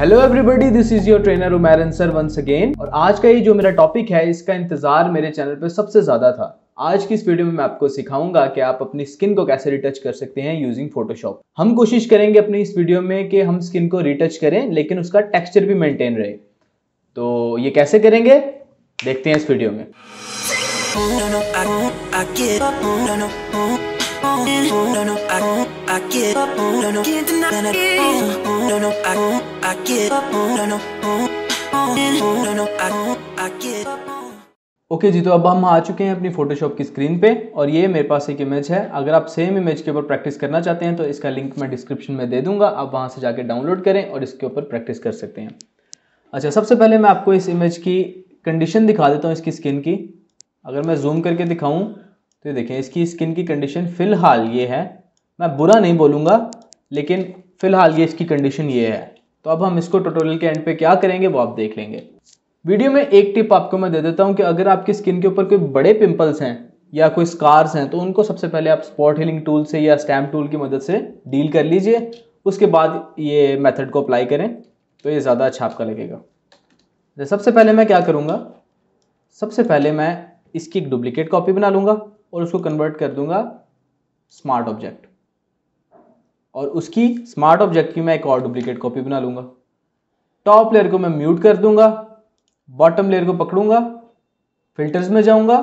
Hello everybody this is your trainer उमैरन sir once again और आज का ये जो मेरा टॉपिक है इसका इंतजार मेरे चैनल पर सबसे ज्यादा था आज की इस वीडियो में मैं आपको सिखाऊंगा कि आप अपनी स्किन को कैसे रिटच कर सकते हैं यूजिंग फोटोशॉप हम कोशिश करेंगे अपनी इस वीडियो में कि हम स्किन को रिटच करें लेकिन उसका टेक्स्चर भी मेंटेन रहे तो ये कैसे करेंगे देखते हैं इस वीडियो में oh, No, no, I, I get up. No, no, can't deny it. No, no, I, I get up. No, no, no, no, I, I get up. Okay okay जी तो अब हम आ चुके हैं अपनी फोटोशॉप की स्क्रीन पे और ये मेरे पास एक इमेज है अगर आप सेम इमेज के ऊपर प्रैक्टिस करना चाहते हैं तो इसका लिंक मैं डिस्क्रिप्शन में दे दूंगा आप वहां से जाके डाउनलोड करें और इसके ऊपर प्रैक्टिस कर सकते हैं अच्छा सबसे पहले मैं आपको इस इमेज की कंडीशन दिखा देता हूँ इसकी स्किन की अगर मैं जूम करके दिखाऊँ तो ये देखें इसकी स्किन की कंडीशन फ़िलहाल ये है मैं बुरा नहीं बोलूँगा लेकिन फ़िलहाल ये इसकी कंडीशन ये है तो अब हम इसको टोटोरियल के एंड पे क्या करेंगे वो आप देख लेंगे वीडियो में एक टिप आपको मैं दे देता हूँ कि अगर आपकी स्किन के ऊपर कोई बड़े पिंपल्स हैं या कोई स्कार्स हैं तो उनको सबसे पहले आप स्पॉट हीलिंग टूल से या स्टैम्प टूल की मदद से डील कर लीजिए उसके बाद ये मेथड को अप्लाई करें तो ये ज़्यादा अच्छा आपका लगेगा तो सबसे पहले मैं क्या करूँगा सबसे पहले मैं इसकी एक डुप्लिकेट कॉपी बना लूँगा और उसको कन्वर्ट कर दूंगा स्मार्ट ऑब्जेक्ट और उसकी स्मार्ट ऑब्जेक्ट की मैं एक और डुप्लीकेट कॉपी बना लूंगा टॉप लेयर को मैं म्यूट कर दूंगा बॉटम लेयर को पकड़ूंगा फिल्टर्स में जाऊंगा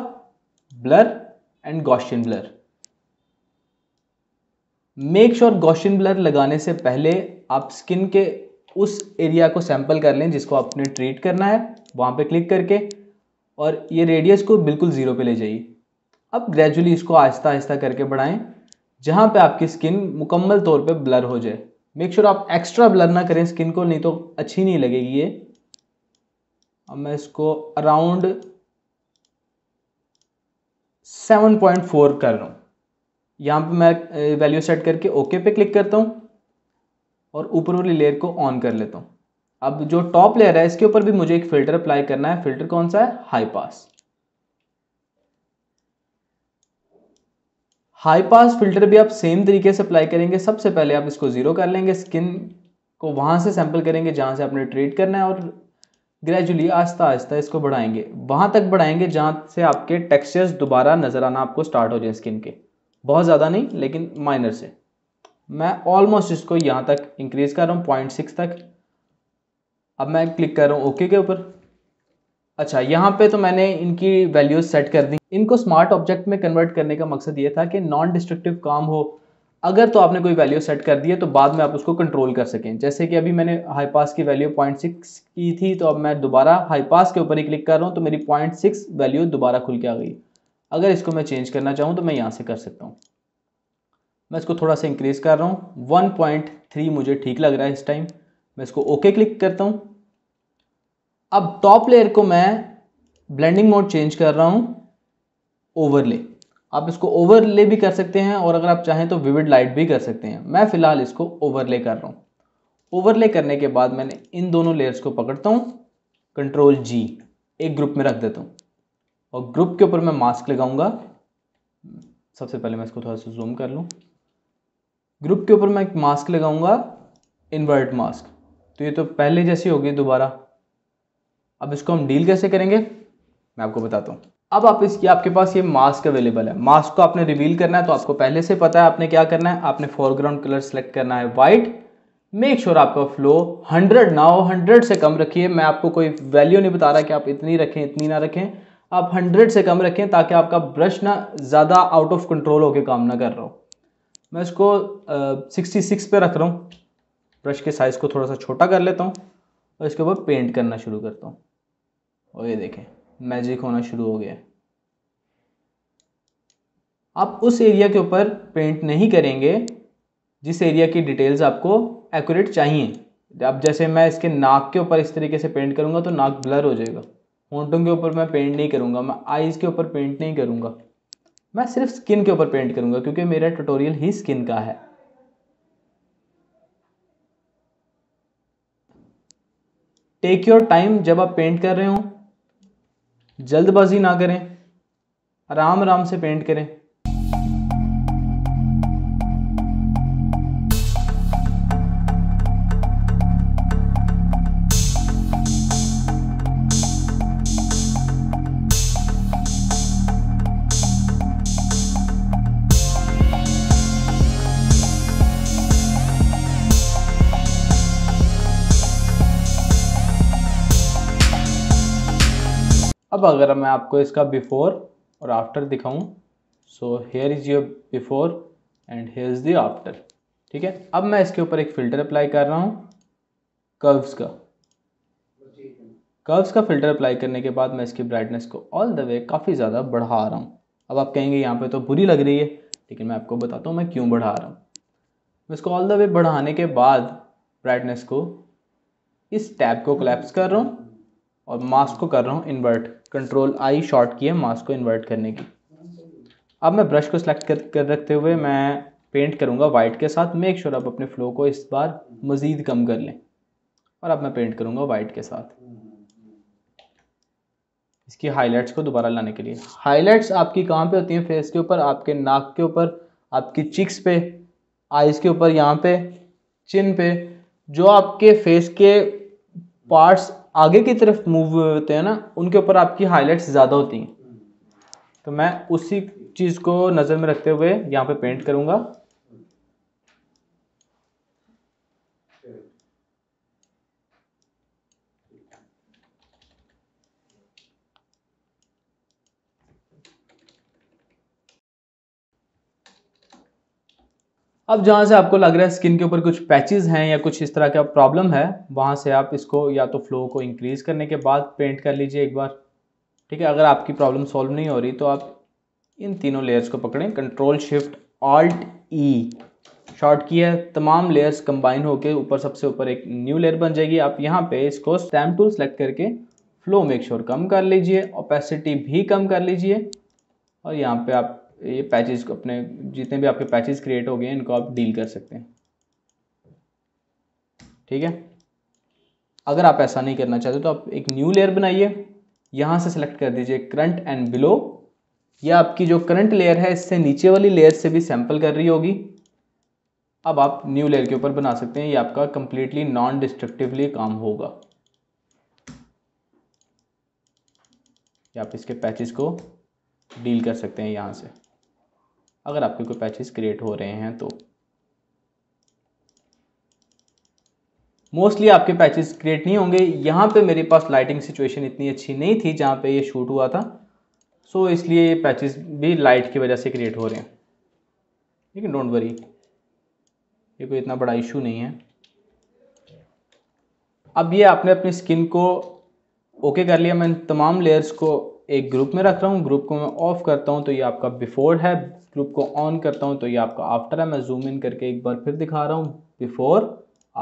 blur and Gaussian blur make sure Gaussian blur लगाने से पहले आप स्किन के उस एरिया को सैंपल कर लें जिसको आपने ट्रीट करना है वहां पे क्लिक करके और ये रेडियस को बिल्कुल ज़ीरो पे ले जाइए अब ग्रेजुअली इसको आहिस्ता आहिस्ता करके बढ़ाएं जहाँ पे आपकी स्किन मुकम्मल तौर पे ब्लर हो जाए मेक श्योर sure आप एक्स्ट्रा ब्लर ना करें स्किन को नहीं तो अच्छी नहीं लगेगी ये अब मैं इसको अराउंड 7.4 कर रहा हूँ यहाँ पे मैं वैल्यू सेट करके ओके पे क्लिक करता हूँ और ऊपर वाली लेयर को ऑन कर लेता हूँ अब जो टॉप लेयर है इसके ऊपर भी मुझे एक फ़िल्टर अप्लाई करना है फ़िल्टर कौन सा है high pass high pass filter भी आप सेम तरीके से अप्लाई करेंगे सबसे पहले आप इसको ज़ीरो कर लेंगे स्किन को वहाँ से सैंपल करेंगे जहाँ से आपने ट्रीट करना है और ग्रेजुअली आस्ता आस्ता इसको बढ़ाएंगे वहाँ तक बढ़ाएंगे जहाँ से आपके टेक्सचर्स दोबारा नज़र आना आपको स्टार्ट हो जाए स्किन के बहुत ज़्यादा नहीं लेकिन माइनर से मैं ऑलमोस्ट इसको यहाँ तक इंक्रीज़ कर रहा हूँ पॉइंट सिक्स तक अब मैं क्लिक कर रहा हूँ ओके के ऊपर अच्छा यहाँ पे तो मैंने इनकी वैल्यूज सेट कर दी इनको स्मार्ट ऑब्जेक्ट में कन्वर्ट करने का मकसद ये था कि नॉन डिस्ट्रक्टिव काम हो अगर तो आपने कोई वैल्यू सेट कर दी है तो बाद में आप उसको कंट्रोल कर सकें जैसे कि अभी मैंने हाई पास की वैल्यू पॉइंट सिक्स की थी तो अब मैं दोबारा हाई पास के ऊपर ही क्लिक कर रहा हूँ तो मेरी पॉइंट सिक्स वैल्यू दोबारा खुल के आ गई अगर इसको मैं चेंज करना चाहूँ तो मैं यहाँ से कर सकता हूँ मैं इसको थोड़ा सा इंक्रीज़ कर रहा हूँ वन पॉइंट थ्री मुझे ठीक लग रहा है इस टाइम मैं इसको ओके क्लिक करता हूँ अब टॉप लेयर को मैं ब्लेंडिंग मोड चेंज कर रहा हूँ ओवरले आप इसको ओवरले भी कर सकते हैं और अगर आप चाहें तो विविड लाइट भी कर सकते हैं मैं फ़िलहाल इसको ओवरले कर रहा हूँ ओवरले करने के बाद मैंने इन दोनों लेयर्स को पकड़ता हूँ कंट्रोल जी एक ग्रुप में रख देता हूँ और ग्रुप के ऊपर मैं मास्क लगाऊंगा सबसे पहले मैं इसको थोड़ा सा जूम कर लूँ ग्रुप के ऊपर मैं एक मास्क लगाऊंगा इन्वर्ट मास्क तो ये तो पहले जैसी होगी दोबारा अब इसको हम डील कैसे करेंगे मैं आपको बताता हूँ अब आप इसकी आपके पास ये मास्क अवेलेबल है मास्क को आपने रिवील करना है तो आपको पहले से पता है आपने क्या करना है आपने फोरग्राउंड कलर सेलेक्ट करना है वाइट मेक श्योर आपका फ्लो 100 ना हो हंड्रेड से कम रखिए मैं आपको कोई वैल्यू नहीं बता रहा कि आप इतनी रखें इतनी ना रखें आप 100 से कम रखें ताकि आपका ब्रश ना ज़्यादा आउट ऑफ कंट्रोल होकर काम ना कर रहा हो मैं इसको सिक्सटी सिक्स पे रख रहा हूँ ब्रश के साइज़ को थोड़ा सा छोटा कर लेता हूँ और इसके ऊपर पेंट करना शुरू करता हूँ और ये देखें मैजिक होना शुरू हो गया आप उस एरिया के ऊपर पेंट नहीं करेंगे जिस एरिया की डिटेल्स आपको एक्यूरेट चाहिए अब जैसे मैं इसके नाक के ऊपर इस तरीके से पेंट करूंगा तो नाक ब्लर हो जाएगा होंटों के ऊपर मैं पेंट नहीं करूंगा मैं आईज के ऊपर पेंट नहीं करूंगा मैं सिर्फ स्किन के ऊपर पेंट करूंगा क्योंकि मेरा ट्यूटोरियल ही स्किन का है टेक योर टाइम जब आप पेंट कर रहे हो जल्दबाजी ना करें आराम आराम से पेंट करें अब अगर मैं आपको इसका बिफोर और आफ्टर दिखाऊं so here is your before and here is the after after ठीक है अब मैं इसके ऊपर एक फ़िल्टर अप्लाई कर रहा हूँ कर्व्स का कर्व्स का फ़िल्टर अप्लाई करने के बाद मैं इसकी ब्राइटनेस को ऑल द वे काफ़ी ज़्यादा बढ़ा रहा हूँ अब आप कहेंगे यहाँ पे तो बुरी लग रही है लेकिन मैं आपको बताता हूँ मैं क्यों बढ़ा रहा हूँ मैं इसको ऑल द वे बढ़ाने के बाद ब्राइटनेस को इस टैब को क्लैप्स कर रहा हूँ और मास्क को कर रहा हूँ invert control I short key है मास्क को इन्वर्ट करने की अब मैं ब्रश को सिलेक्ट कर, कर रखते हुए मैं पेंट करूँगा वाइट के साथ मेक श्योर आप अपने फ्लो को इस बार मज़ीद कम कर लें और अब मैं पेंट करूँगा वाइट के साथ इसकी हाइलाइट्स को दोबारा लाने के लिए हाईलाइट्स आपकी कहाँ पे होती हैं फेस के ऊपर आपके नाक के ऊपर आपकी चिक्स पे आइज़ के ऊपर यहाँ पे चिन पे जो आपके फेस के पार्ट्स आगे की तरफ मूव हुए होते हैं ना उनके ऊपर आपकी हाईलाइट्स ज़्यादा होती हैं तो मैं उसी चीज़ को नज़र में रखते हुए यहाँ पे पेंट करूँगा अब जहाँ से आपको लग रहा है स्किन के ऊपर कुछ पैचेस हैं या कुछ इस तरह का प्रॉब्लम है वहाँ से आप इसको या तो फ्लो को इंक्रीज़ करने के बाद पेंट कर लीजिए एक बार ठीक है अगर आपकी प्रॉब्लम सॉल्व नहीं हो रही तो आप इन तीनों लेयर्स को पकड़ें control shift alt E short key है तमाम लेयर्स कंबाइन होकर ऊपर सबसे ऊपर एक न्यू लेयर बन जाएगी आप यहाँ पे इसको स्टैम टूल सेलेक्ट करके फ्लो मेक श्योर कम कर लीजिए ओपेसिटी भी कम कर लीजिए और यहाँ पे आप ये पैचेस को अपने जितने भी आपके पैचेस क्रिएट हो गए हैं इनको आप डील कर सकते हैं ठीक है अगर आप ऐसा नहीं करना चाहते तो आप एक न्यू लेयर बनाइए यहाँ से सिलेक्ट कर दीजिए करंट एंड बिलो यह आपकी जो करंट लेयर है इससे नीचे वाली लेयर से भी सैंपल कर रही होगी अब आप न्यू लेयर के ऊपर बना सकते हैं ये आपका कंप्लीटली नॉन डिस्ट्रक्टिवली काम होगा आप इसके पैचेस को डील कर सकते हैं यहाँ से अगर आपके कोई पैचेस क्रिएट हो रहे हैं तो मोस्टली आपके पैचेस क्रिएट नहीं होंगे यहाँ पे मेरे पास लाइटिंग सिचुएशन इतनी अच्छी नहीं थी जहाँ पे ये शूट हुआ था सो so, इसलिए ये पैचेस भी लाइट की वजह से क्रिएट हो रहे हैं लेकिन डोंट वरी ये कोई इतना बड़ा इशू नहीं है अब ये आपने अपनी स्किन को ओके कर लिया मैंने तमाम लेयर्स को एक ग्रुप में रख रहा हूँ ग्रुप को मैं ऑफ करता हूँ तो ये आपका बिफोर है ग्रुप को ऑन करता हूँ तो ये आपका आफ्टर है मैं जूम इन करके एक बार फिर दिखा रहा हूँ बिफोर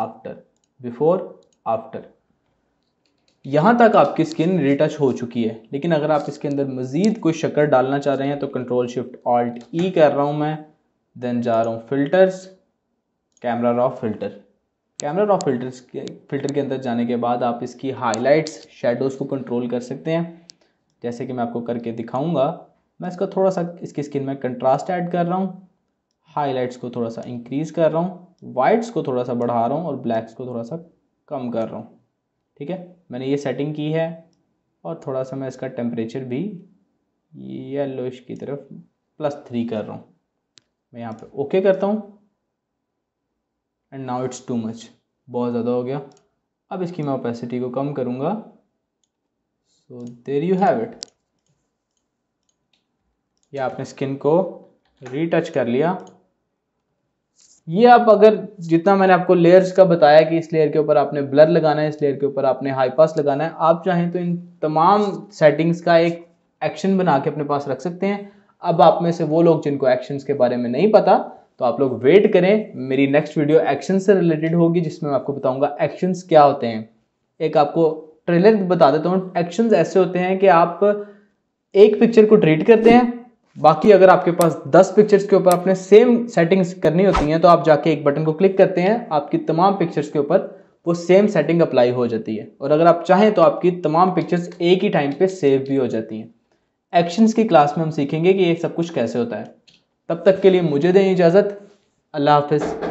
आफ्टर बिफोर आफ्टर यहाँ तक आपकी स्किन रिटच हो चुकी है लेकिन अगर आप इसके अंदर मज़ीद कोई शक्कर डालना चाह रहे हैं तो कंट्रोल शिफ्ट ऑल्ट ई कर रहा हूँ मैं देन जा रहा हूँ filters camera raw filter camera raw filters के फिल्टर के अंदर जाने के बाद आप इसकी हाईलाइट्स शेडोज़ को कंट्रोल कर सकते हैं जैसे कि मैं आपको करके दिखाऊंगा मैं इसका थोड़ा सा इसकी स्किन में कंट्रास्ट ऐड कर रहा हूँ हाईलाइट्स को थोड़ा सा इंक्रीज़ कर रहा हूँ वाइट्स को थोड़ा सा बढ़ा रहा हूँ और ब्लैक्स को थोड़ा सा कम कर रहा हूँ ठीक है मैंने ये सेटिंग की है और थोड़ा सा मैं इसका टेम्परेचर भी येलोइश की तरफ प्लस थ्री कर रहा हूँ मैं यहाँ पे ओके करता हूँ and now it's too much बहुत ज़्यादा हो गया अब इसकी मैं ओपेसिटी को कम करूँगा so there you have it ये आपने स्किन को रीटच कर लिया ये आप अगर जितना मैंने आपको लेयर्स का बताया कि इस लेयर के ऊपर आपने ब्लर लगाना है इस लेयर के ऊपर आपने हाई पास लगाना है आप चाहें तो इन तमाम सेटिंग्स का एक एक्शन बना के अपने पास रख सकते हैं अब आप में से वो लोग जिनको एक्शंस के बारे में नहीं पता तो आप लोग वेट करें मेरी नेक्स्ट वीडियो एक्शन से रिलेटेड होगी जिसमें मैं आपको बताऊंगा एक्शंस क्या होते हैं एक आपको ट्रेलर बता देता हूँ एक्शंस ऐसे होते हैं कि आप एक पिक्चर को ट्रीट करते हैं बाकी अगर आपके पास 10 पिक्चर्स के ऊपर अपने सेम सेटिंग्स करनी होती हैं तो आप जाके एक बटन को क्लिक करते हैं आपकी तमाम पिक्चर्स के ऊपर वो सेम सेटिंग अप्लाई हो जाती है और अगर आप चाहें तो आपकी तमाम पिक्चर्स एक ही टाइम पे सेव भी हो जाती हैं एक्शंस की क्लास में हम सीखेंगे कि ये सब कुछ कैसे होता है तब तक के लिए मुझे दें इजाज़त अल्लाह हाफिज़